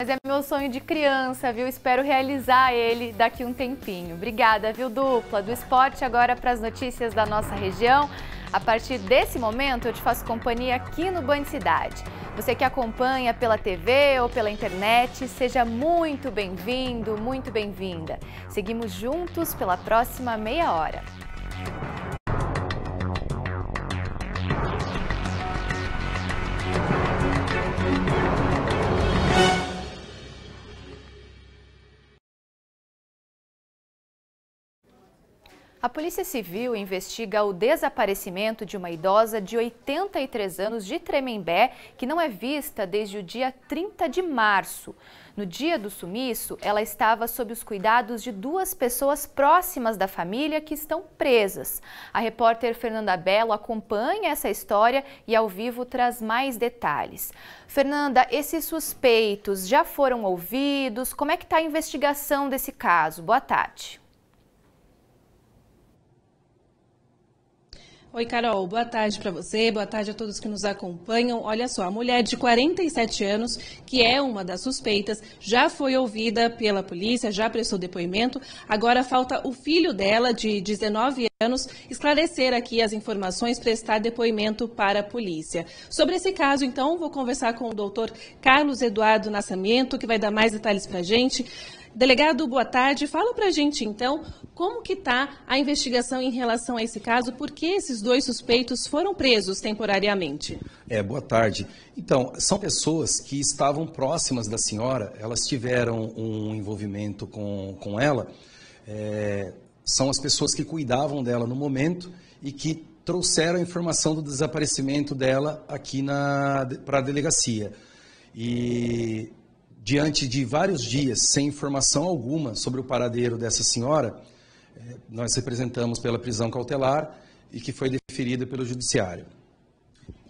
Mas é meu sonho de criança, viu? Espero realizar ele daqui um tempinho. Obrigada, viu, dupla? Do esporte agora para as notícias da nossa região. A partir desse momento, eu te faço companhia aqui no Band Cidade. Você que acompanha pela TV ou pela internet, seja muito bem-vindo, muito bem-vinda. Seguimos juntos pela próxima meia hora. A Polícia Civil investiga o desaparecimento de uma idosa de 83 anos de Tremembé, que não é vista desde o dia 30 de março. No dia do sumiço, ela estava sob os cuidados de duas pessoas próximas da família que estão presas. A repórter Fernanda Belo acompanha essa história e ao vivo traz mais detalhes. Fernanda, esses suspeitos já foram ouvidos? Como é que está a investigação desse caso? Boa tarde. Oi, Carol. Boa tarde para você, boa tarde a todos que nos acompanham. Olha só, a mulher de 47 anos, que é uma das suspeitas, já foi ouvida pela polícia, já prestou depoimento. Agora falta o filho dela, de 19 anos, esclarecer aqui as informações, prestar depoimento para a polícia. Sobre esse caso, então, vou conversar com o doutor Carlos Eduardo Nascimento, que vai dar mais detalhes para a gente. Delegado, boa tarde. Fala para a gente, então, como que está a investigação em relação a esse caso? Por que esses dois suspeitos foram presos temporariamente? É, boa tarde. Então, são pessoas que estavam próximas da senhora, elas tiveram um envolvimento com, com ela, é, são as pessoas que cuidavam dela no momento e que trouxeram a informação do desaparecimento dela aqui para a delegacia. E diante de vários dias sem informação alguma sobre o paradeiro dessa senhora, eh, nós representamos pela prisão cautelar e que foi deferida pelo judiciário.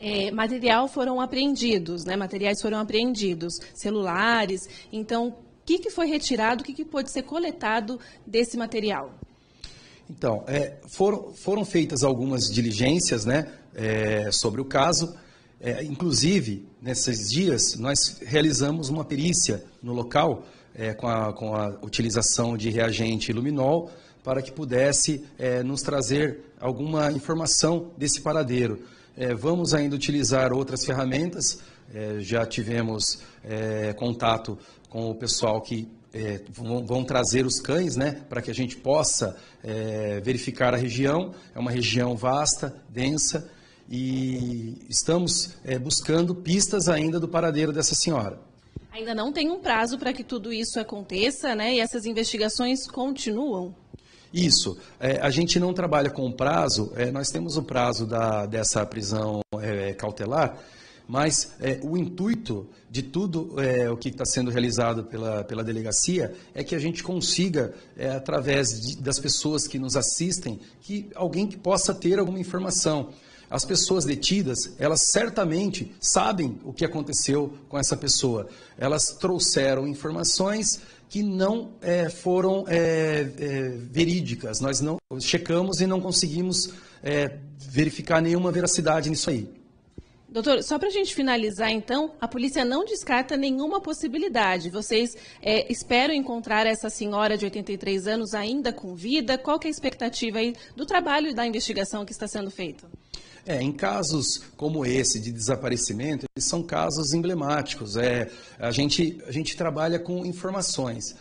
É, material foram apreendidos, né? materiais foram apreendidos, celulares. Então, o que, que foi retirado, o que, que ser coletado desse material? Então, é, foram, foram feitas algumas diligências né, é, sobre o caso. É, inclusive, nesses dias, nós realizamos uma perícia no local é, com, a, com, a, utilização de reagente luminol para que pudesse é, nos trazer alguma informação desse paradeiro. É, vamos ainda utilizar outras ferramentas, é, já tivemos é, contato com o pessoal que é, vão, vão, trazer os cães né, para que a gente possa é, verificar a região. É uma região vasta, densa, e estamos é, buscando pistas ainda do paradeiro dessa senhora. Ainda não tem um prazo para que tudo isso aconteça, né? E essas investigações continuam? Isso. É, a gente não trabalha com prazo, é, nós temos o prazo da, dessa prisão é, cautelar, mas o intuito de tudo o que está sendo realizado pela, pela delegacia é que a gente consiga, através de, das pessoas que nos assistem, que alguém que possa ter alguma informação. As pessoas detidas, elas certamente sabem o que aconteceu com essa pessoa. Elas trouxeram informações que não é, foram é, é, verídicas. Nós não checamos e não conseguimos é, verificar nenhuma veracidade nisso aí. Doutor, só para a gente finalizar, então, a polícia não descarta nenhuma possibilidade. Vocês é, esperam encontrar essa senhora de 83 anos ainda com vida? Qual que é a expectativa aí do trabalho e da investigação que está sendo feito? É, em casos como esse de desaparecimento, são casos emblemáticos. É, a, gente, a gente trabalha com informações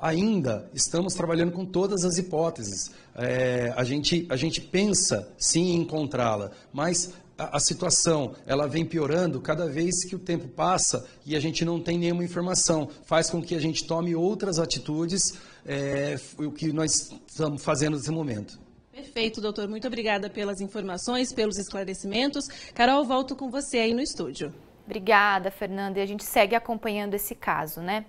ainda estamos trabalhando com todas as hipóteses. É, a, gente, a gente pensa sim em encontrá-la, mas a, situação ela vem piorando cada vez que o tempo passa e a gente não tem nenhuma informação, faz com que a gente tome outras atitudes, é, o que nós estamos fazendo nesse momento. Perfeito, doutor. Muito obrigada pelas informações, pelos esclarecimentos. Carol, volto com você aí no estúdio. Obrigada, Fernanda. E a gente segue acompanhando esse caso, né?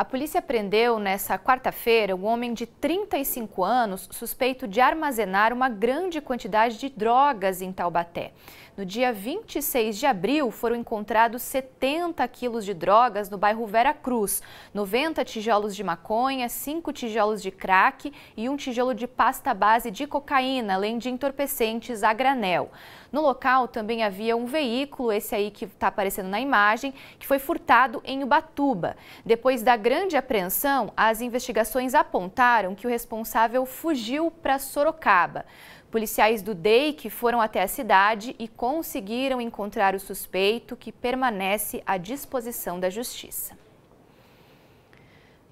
A polícia prendeu nessa quarta-feira um homem de 35 anos suspeito de armazenar uma grande quantidade de drogas em Taubaté. No dia 26 de abril, foram encontrados 70 quilos de drogas no bairro Vera Cruz, 90 tijolos de maconha, 5 tijolos de crack e um tijolo de pasta base de cocaína, além de entorpecentes a granel. No local também havia um veículo, esse aí que está aparecendo na imagem, que foi furtado em Ubatuba. Depois da grande apreensão, as investigações apontaram que o responsável fugiu para Sorocaba. Policiais do DEIC foram até a cidade e conseguiram encontrar o suspeito, que permanece à disposição da Justiça.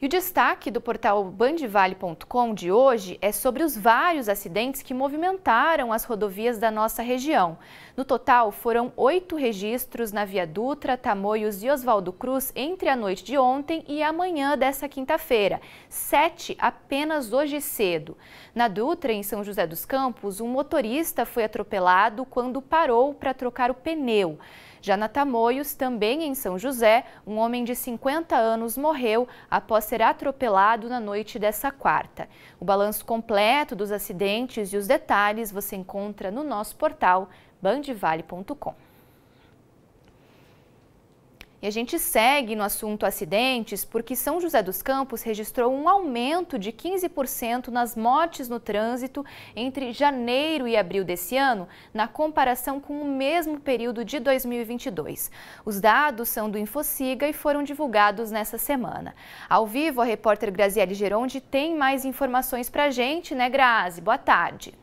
E o destaque do portal bandivale.com de hoje é sobre os vários acidentes que movimentaram as rodovias da nossa região. No total, foram oito registros na Via Dutra, Tamoios e Oswaldo Cruz entre a noite de ontem e amanhã dessa quinta-feira, sete apenas hoje cedo. Na Dutra, em São José dos Campos, um motorista foi atropelado quando parou para trocar o pneu. Já na Tamoios, também em São José, um homem de 50 anos morreu após ser atropelado na noite dessa quarta. O balanço completo dos acidentes e os detalhes você encontra no nosso portal bandivale.com. E a gente segue no assunto acidentes porque São José dos Campos registrou um aumento de 15% nas mortes no trânsito entre janeiro e abril desse ano, na comparação com o mesmo período de 2022. Os dados são do Infociga e foram divulgados nessa semana. Ao vivo, a repórter Graziele Geronde tem mais informações para a gente, né, Grazi? Boa tarde.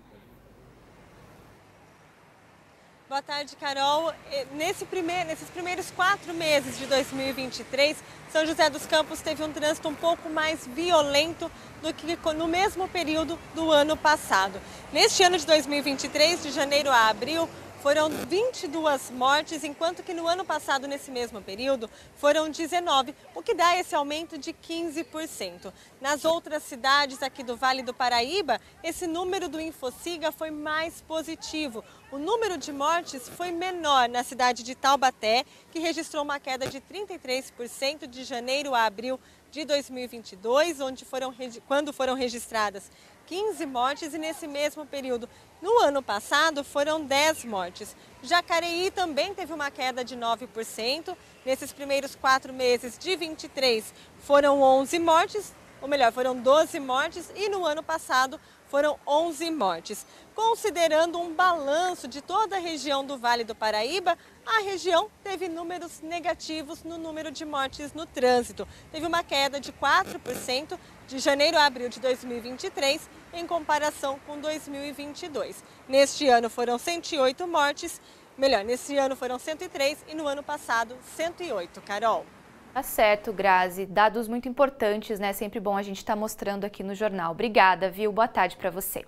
Boa tarde, Carol. Nesse primeir, nesses primeiros quatro meses de 2023, São José dos Campos teve um trânsito um pouco mais violento do que no mesmo período do ano passado. Neste ano de 2023, de janeiro a abril, foram 22 mortes, enquanto que no ano passado, nesse mesmo período, foram 19, o que dá esse aumento de 15%. Nas outras cidades aqui do Vale do Paraíba, esse número do Infociga foi mais positivo. O número de mortes foi menor na cidade de Taubaté, que registrou uma queda de 33% de janeiro a abril de 2022, onde foram, quando foram registradas 15 mortes e nesse mesmo período, no ano passado, foram 10 mortes. Jacareí também teve uma queda de 9%. Nesses primeiros quatro meses de 23 foram 11 mortes, ou melhor, foram 12 mortes e no ano passado foram 11 mortes. Considerando um balanço de toda a região do Vale do Paraíba, a região teve números negativos no número de mortes no trânsito. Teve uma queda de 4% de janeiro a abril de 2023, em comparação com 2022. Neste ano foram 108 mortes, melhor, neste ano foram 103 e no ano passado 108. Carol. Tá certo, Grazi. Dados muito importantes, né? Sempre bom a gente estar tá mostrando aqui no jornal. Obrigada, viu? Boa tarde para você.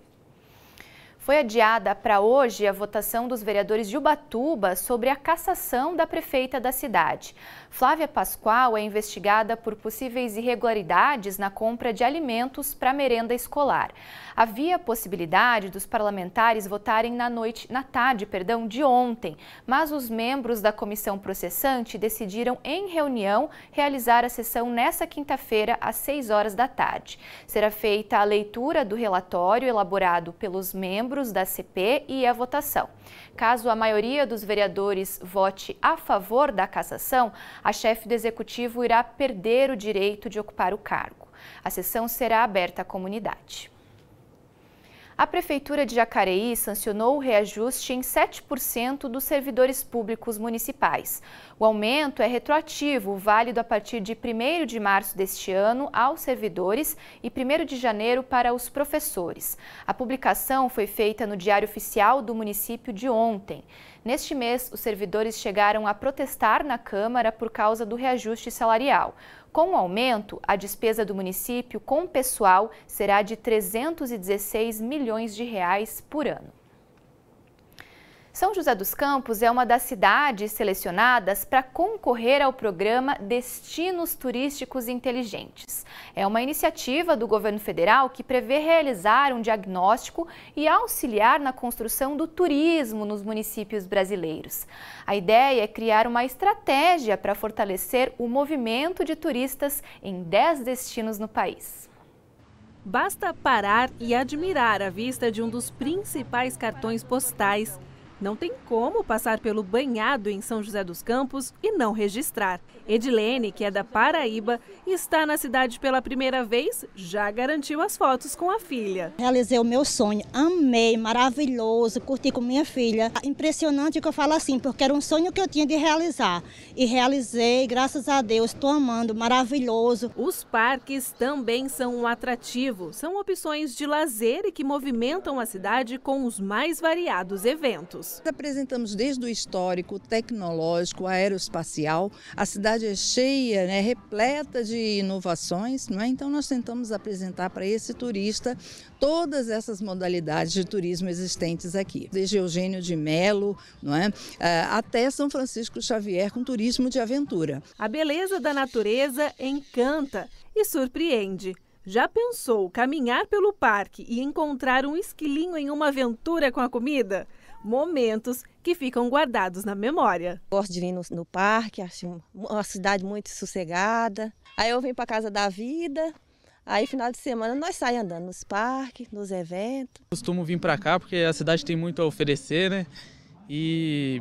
Foi adiada para hoje a votação dos vereadores de Ubatuba sobre a cassação da prefeita da cidade. Flávia Pascoal é investigada por possíveis irregularidades na compra de alimentos para merenda escolar. Havia possibilidade dos parlamentares votarem na noite, na tarde, perdão, de ontem, mas os membros da comissão processante decidiram em reunião realizar a sessão nesta quinta-feira às 6 horas da tarde. Será feita a leitura do relatório elaborado pelos membros membros da CP e a votação. Caso a maioria dos vereadores vote a favor da cassação, a chefe do executivo irá perder o direito de ocupar o cargo. A sessão será aberta à comunidade. A Prefeitura de Jacareí sancionou o reajuste em 7% dos servidores públicos municipais. O aumento é retroativo, válido a partir de 1 de março deste ano aos servidores e 1 de janeiro para os professores. A publicação foi feita no Diário Oficial do município de ontem. Neste mês, os servidores chegaram a protestar na Câmara por causa do reajuste salarial. Com o aumento, a despesa do município com pessoal será de 316 milhões de reais por ano. São José dos Campos é uma das cidades selecionadas para concorrer ao programa Destinos Turísticos Inteligentes. É uma iniciativa do governo federal que prevê realizar um diagnóstico e auxiliar na construção do turismo nos municípios brasileiros. A ideia é criar uma estratégia para fortalecer o movimento de turistas em 10 destinos no país. Basta parar e admirar a vista de um dos principais cartões postais não tem como passar pelo banhado em São José dos Campos e não registrar. Edilene, que é da Paraíba, está na cidade pela primeira vez, já garantiu as fotos com a filha. Realizei o meu sonho, amei, maravilhoso, curti com minha filha. Impressionante que eu falo assim, porque era um sonho que eu tinha de realizar. E realizei, graças a Deus, estou amando, maravilhoso. Os parques também são um atrativo, são opções de lazer e que movimentam a cidade com os mais variados eventos anos. Apresentamos desde o histórico, tecnológico, aeroespacial. A cidade é cheia, né, repleta de inovações, é? Então nós tentamos apresentar para esse turista todas essas modalidades de turismo existentes aqui, desde Eugênio de Melo, é, ah, até São Francisco Xavier com turismo de aventura. A beleza da natureza encanta e surpreende. Já pensou caminhar pelo parque e encontrar um esquilinho em uma aventura com a comida? momentos que ficam guardados na memória. Gosto de vir no, no parque, acho uma cidade muito sossegada. Aí eu vim para casa da vida, Aí, final de semana, nós saímos andando nos parques, nos eventos. Costumo vir para cá porque a cidade tem muito a oferecer, né? E,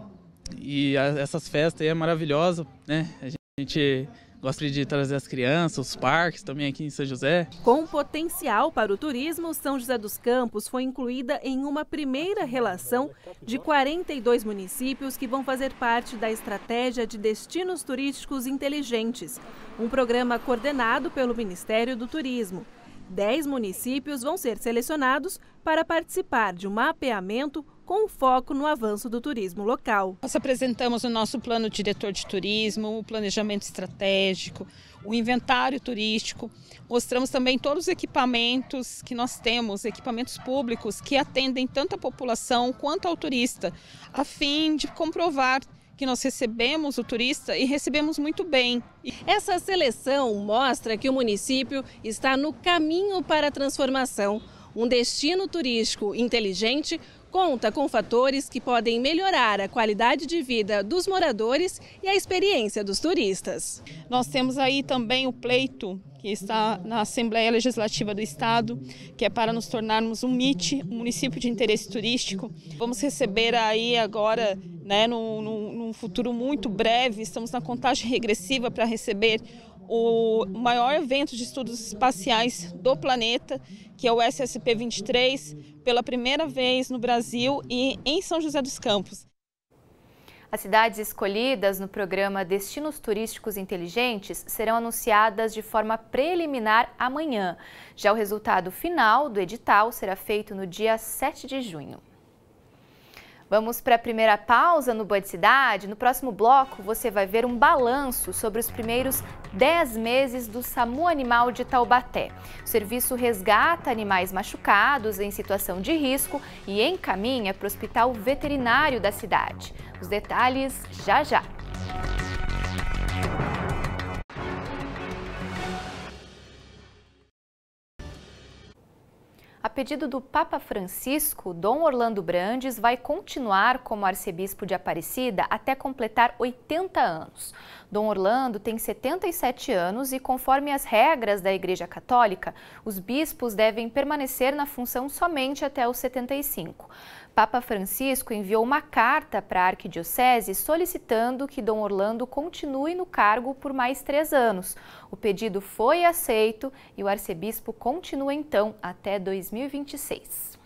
e a, essas festas aí é maravilhosa, né? A gente Gostaria de trazer as crianças, os parques também aqui em São José. Com potencial para o turismo, São José dos Campos foi incluída em uma primeira relação de 42 municípios que vão fazer parte da estratégia de destinos turísticos inteligentes, um programa coordenado pelo Ministério do Turismo. Dez municípios vão ser selecionados para participar de um mapeamento com foco no avanço do turismo local. Nós apresentamos o nosso plano diretor de turismo, o planejamento estratégico, o inventário turístico. Mostramos também todos os equipamentos que nós temos, equipamentos públicos que atendem tanto a população quanto ao turista, a fim de comprovar que nós recebemos o turista e recebemos muito bem. Essa seleção mostra que o município está no caminho para a transformação, um destino turístico inteligente conta com fatores que podem melhorar a qualidade de vida dos moradores e a experiência dos turistas. Nós temos aí também o pleito que está na Assembleia Legislativa do Estado, que é para nos tornarmos um MIT, um município de interesse turístico. Vamos receber aí agora, né, num, num futuro muito breve, estamos na contagem regressiva para receber o maior evento de estudos espaciais do planeta, que é o SSP-23, pela primeira vez no Brasil e em São José dos Campos. As cidades escolhidas no programa Destinos Turísticos Inteligentes serão anunciadas de forma preliminar amanhã. Já o resultado final do edital será feito no dia 7 de junho. Vamos para a primeira pausa no Band Cidade. No próximo bloco, você vai ver um balanço sobre os primeiros 10 meses do SAMU Animal de Taubaté. O serviço resgata animais machucados em situação de risco e encaminha para o hospital veterinário da cidade. Os detalhes já já. a pedido do Papa Francisco, Dom Orlando Brandes vai continuar como arcebispo de Aparecida até completar 80 anos. Dom Orlando tem 77 anos e, conforme as regras da Igreja Católica, os bispos devem permanecer na função somente até os 75. Papa Francisco enviou uma carta para a Arquidiocese solicitando que Dom Orlando continue no cargo por mais três anos. O pedido foi aceito e o arcebispo continua então até 2026.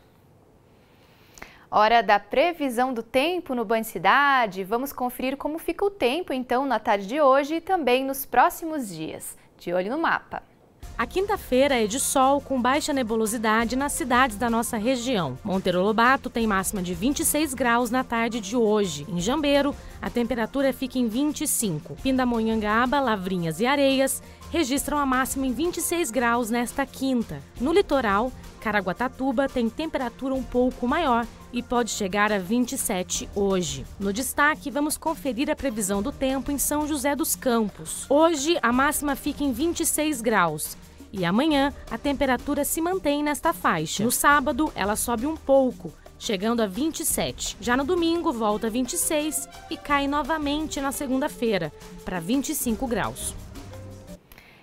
Hora da previsão do tempo no Banho Cidade. Vamos conferir como fica o tempo então na tarde de hoje e também nos próximos dias. De olho no mapa. A quinta-feira é de sol com baixa nebulosidade nas cidades da nossa região. Monteiro Lobato tem máxima de 26 graus na tarde de hoje. Em Jambeiro, a temperatura fica em 25. Pindamonhangaba, Lavrinhas e Areias registram a máxima em 26 graus nesta quinta. No litoral, Caraguatatuba tem temperatura um pouco maior, e pode chegar a 27 hoje. No destaque, vamos conferir a previsão do tempo em São José dos Campos. Hoje, a máxima fica em 26 graus. E amanhã, a temperatura se mantém nesta faixa. No sábado, ela sobe um pouco, chegando a 27. Já no domingo, volta a 26 e cai novamente na segunda-feira, para 25 graus.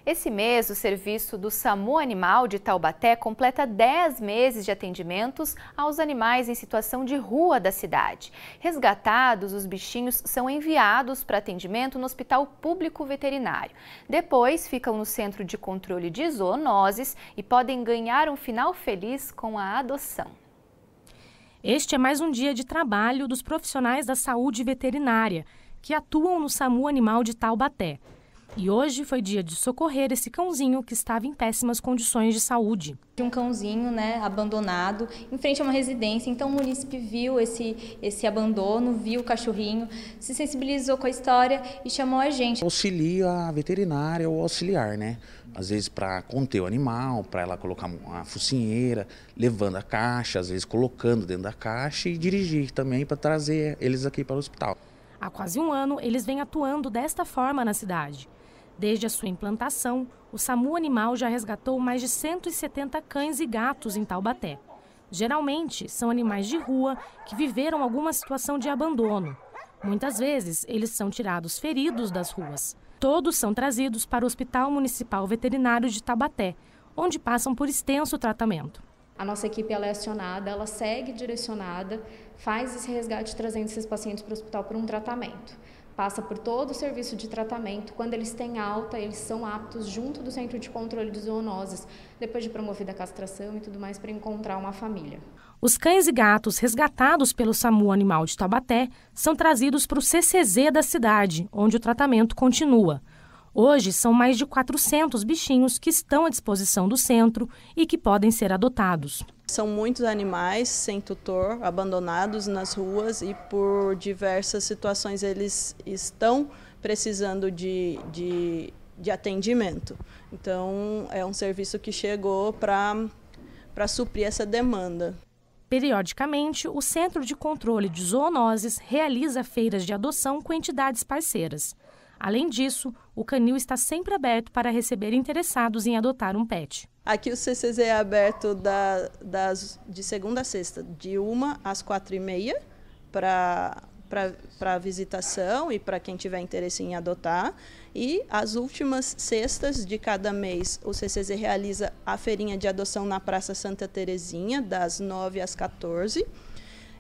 Esse mês, o serviço do SAMU Animal de Taubaté completa 10 meses de atendimentos aos animais em situação de rua da cidade. Resgatados, os bichinhos são enviados para atendimento no Hospital Público Veterinário. Depois, ficam no Centro de Controle de Zoonoses e podem ganhar um final feliz com a adoção. Este é mais um dia de trabalho dos profissionais da saúde veterinária que atuam no SAMU Animal de Taubaté. E hoje foi dia de socorrer esse cãozinho que estava em péssimas condições de saúde. Um cãozinho, né, abandonado, em frente a uma residência. Então o munícipe viu esse, esse abandono, viu o cachorrinho, se sensibilizou com a história e chamou a gente. Auxilia a veterinária ou auxiliar, né? Às vezes para conter o animal, para ela colocar a focinheira, levando a caixa, às vezes colocando dentro da caixa e dirigir também para trazer eles aqui para o hospital. Há quase um ano, eles vêm atuando desta forma na cidade. Desde a sua implantação, o SAMU Animal já resgatou mais de 170 cães e gatos em Taubaté. Geralmente, são animais de rua que viveram alguma situação de abandono. Muitas vezes, eles são tirados feridos das ruas. Todos são trazidos para o Hospital Municipal Veterinário de Taubaté, onde passam por extenso tratamento. A nossa equipe é acionada, ela segue direcionada, faz esse resgate trazendo esses pacientes para o hospital para um tratamento passa por todo o serviço de tratamento. Quando eles têm alta, eles são aptos junto do Centro de Controle de Zoonoses, depois de promovida a castração e tudo mais, para encontrar uma família. Os cães e gatos resgatados pelo SAMU Animal de Tabaté são trazidos para o CCZ da cidade, onde o tratamento continua. Hoje são mais de 400 bichinhos que estão à disposição do centro e que podem ser adotados. São muitos animais sem tutor, abandonados nas ruas e por diversas situações eles estão precisando de, de, de atendimento. Então é um serviço que chegou para suprir essa demanda. Periodicamente, o Centro de Controle de Zoonoses realiza feiras de adoção com entidades parceiras. Além disso, o canil está sempre aberto para receber interessados em adotar um pet. Aqui o CCZ é aberto da, das, de segunda a sexta, de uma às quatro e meia, para para visitação e para quem tiver interesse em adotar. E as últimas sextas de cada mês, o CCZ realiza a feirinha de adoção na Praça Santa Terezinha, das 9 às 14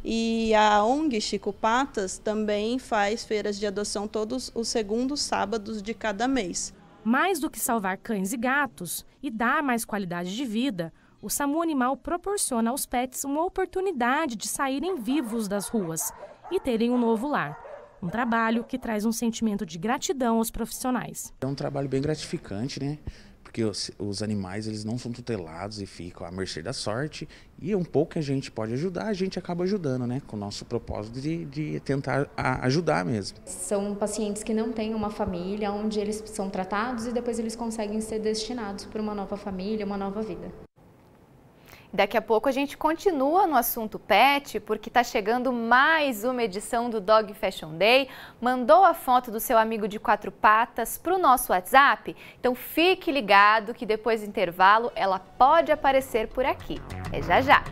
e a ONG Chico Patas também faz feiras de adoção todos os segundos sábados de cada mês. Mais do que salvar cães e gatos e dar mais qualidade de vida, o SAMU Animal proporciona aos pets uma oportunidade de saírem vivos das ruas e terem um novo lar. Um trabalho que traz um sentimento de gratidão aos profissionais. É um trabalho bem gratificante, né? porque os, os, animais eles não são tutelados e ficam à mercê da sorte. E um pouco que a gente pode ajudar, a gente acaba ajudando, né? Com o nosso propósito de, de tentar a, ajudar mesmo. São pacientes que não têm uma família, onde eles são tratados e depois eles conseguem ser destinados para uma nova família, uma nova vida. Daqui a pouco a gente continua no assunto pet, porque está chegando mais uma edição do Dog Fashion Day. Mandou a foto do seu amigo de quatro patas para o nosso WhatsApp? Então fique ligado que depois do intervalo ela pode aparecer por aqui. É já já!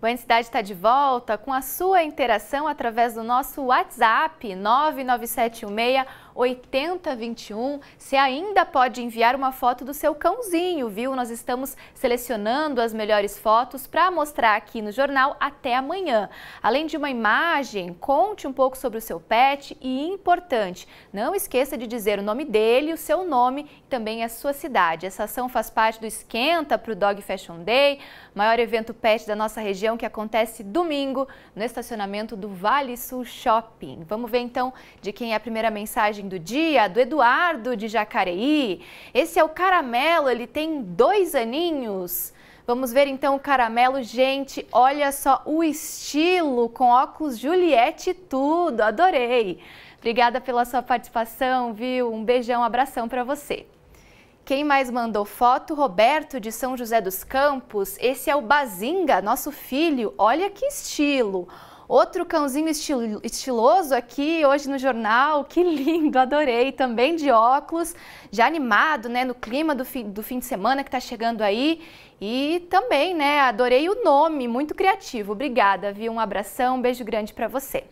O Entidade está de volta com a sua interação através do nosso WhatsApp 99716 8021. Você ainda pode enviar uma foto do seu cãozinho, viu? Nós estamos selecionando as melhores fotos para mostrar aqui no jornal até amanhã. Além de uma imagem, conte um pouco sobre o seu pet e importante, não esqueça de dizer o nome dele, o seu nome e também a sua cidade. Essa ação faz parte do Esquenta para o Dog Fashion Day, maior evento pet da nossa região que acontece domingo no estacionamento do Vale Sul Shopping. Vamos ver então de quem é a primeira mensagem mensagem do dia do Eduardo de Jacareí. Esse é o caramelo, ele tem dois aninhos. Vamos ver então o caramelo, gente. Olha só o estilo com óculos Juliette e tudo. Adorei. Obrigada pela sua participação, viu? Um beijão, um abração para você. Quem mais mandou foto? Roberto de São José dos Campos. Esse é o Bazinga, nosso filho. Olha que estilo. Outro cãozinho estiloso aqui hoje no jornal, que lindo, adorei. Também de óculos, já animado, né, no clima do fim, do fim de semana que está chegando aí. E também, né, adorei o nome, muito criativo. Obrigada, viu? Um abração, um beijo grande para você.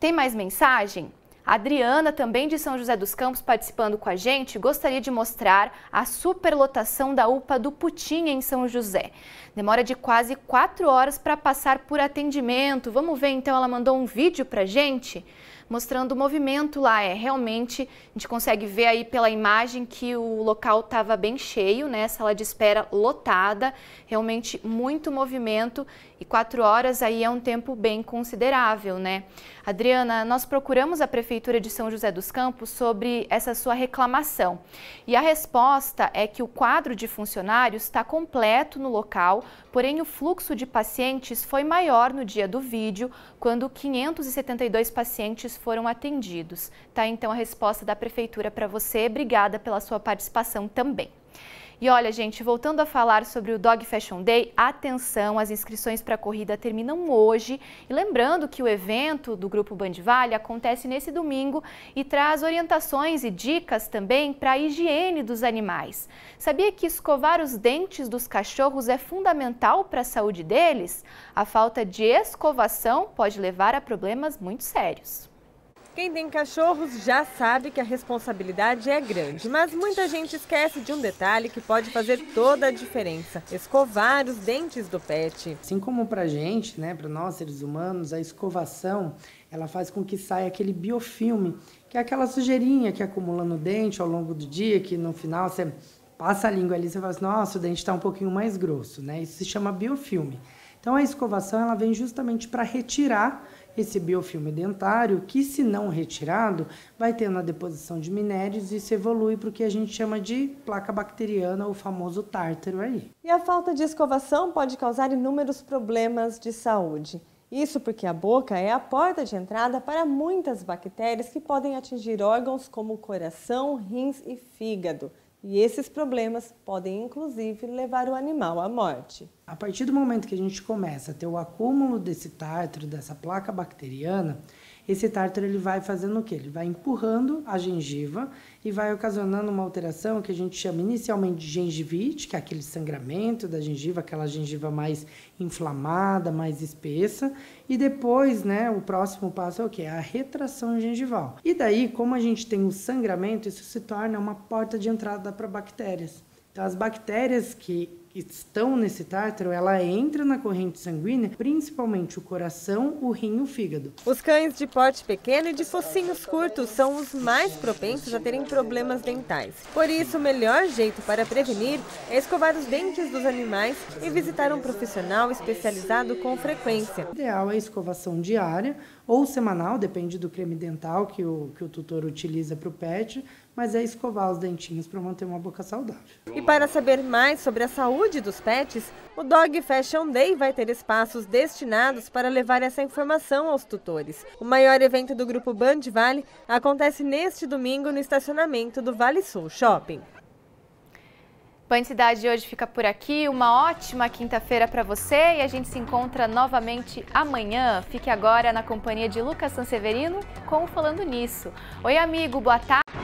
Tem mais mensagem? Adriana, também de São José dos Campos, participando com a gente, gostaria de mostrar a superlotação da UPA do Putinha em São José. Demora de quase 4 horas para passar por atendimento. Vamos ver então, ela mandou um vídeo para a gente mostrando o movimento lá. É realmente, a gente consegue ver aí pela imagem que o local estava bem cheio, né? Sala de espera lotada, realmente muito movimento e quatro horas aí é um tempo bem considerável, né? Adriana, nós procuramos a Prefeitura de São José dos Campos sobre essa sua reclamação e a resposta é que o quadro de funcionários está completo no local, porém o fluxo de pacientes foi maior no dia do vídeo, quando 572 pacientes foram atendidos. Tá então a resposta da prefeitura para você. Obrigada pela sua participação também. E olha, gente, voltando a falar sobre o Dog Fashion Day, atenção, as inscrições para a corrida terminam hoje. E lembrando que o evento do Grupo Bandivale acontece nesse domingo e traz orientações e dicas também para a higiene dos animais. Sabia que escovar os dentes dos cachorros é fundamental para a saúde deles? A falta de escovação pode levar a problemas muito sérios. Quem tem cachorros já sabe que a responsabilidade é grande, mas muita gente esquece de um detalhe que pode fazer toda a diferença: escovar os dentes do pet. Assim como para gente, né, para nós seres humanos, a escovação ela faz com que saia aquele biofilme, que é aquela sujeirinha que acumula no dente ao longo do dia, que no final você passa a língua ali e fala assim, nossa, o dente está um pouquinho mais grosso, né? Isso se chama biofilme. Então a escovação ela vem justamente para retirar o filme dentário, que se não retirado, vai tendo a deposição de minérios e se evolui para o que a gente chama de placa bacteriana, o famoso tártaro aí. E a falta de escovação pode causar inúmeros problemas de saúde. Isso porque a boca é a porta de entrada para muitas bactérias que podem atingir órgãos como coração, rins e fígado. E esses problemas podem inclusive levar o animal à morte. A partir do momento que a gente começa a ter o acúmulo desse tártaro, dessa placa bacteriana, esse tártaro ele vai fazendo o que? Ele vai empurrando a gengiva e vai ocasionando uma alteração que a gente chama inicialmente de gengivite, que é aquele sangramento da gengiva, aquela gengiva mais inflamada, mais espessa, e depois, né, o próximo passo é o que? A retração gengival. E daí, como a gente tem o sangramento, isso se torna uma porta de entrada para bactérias. Então, as bactérias que que estão nesse tártaro, ela entra na corrente sanguínea, principalmente o coração, o rim e o fígado. Os cães de porte pequeno e de focinhos curtos são os mais propensos a terem problemas dentais. Por isso, o melhor jeito para prevenir é escovar os dentes dos animais e visitar um profissional especializado com frequência. O ideal é a escovação diária ou semanal, depende do creme dental que o, que o tutor utiliza para o pet, mas é escovar os dentinhos para manter uma boca saudável. E para saber mais sobre a saúde dos pets, o Dog Fashion Day vai ter espaços destinados para levar essa informação aos tutores. O maior evento do grupo Band Vale acontece neste domingo no estacionamento do Vale Sul Shopping. Band Cidade hoje fica por aqui. Uma ótima quinta-feira para você e a gente se encontra novamente amanhã. Fique agora na companhia de Lucas Sanseverino com o Falando Nisso. Oi, amigo, boa tarde.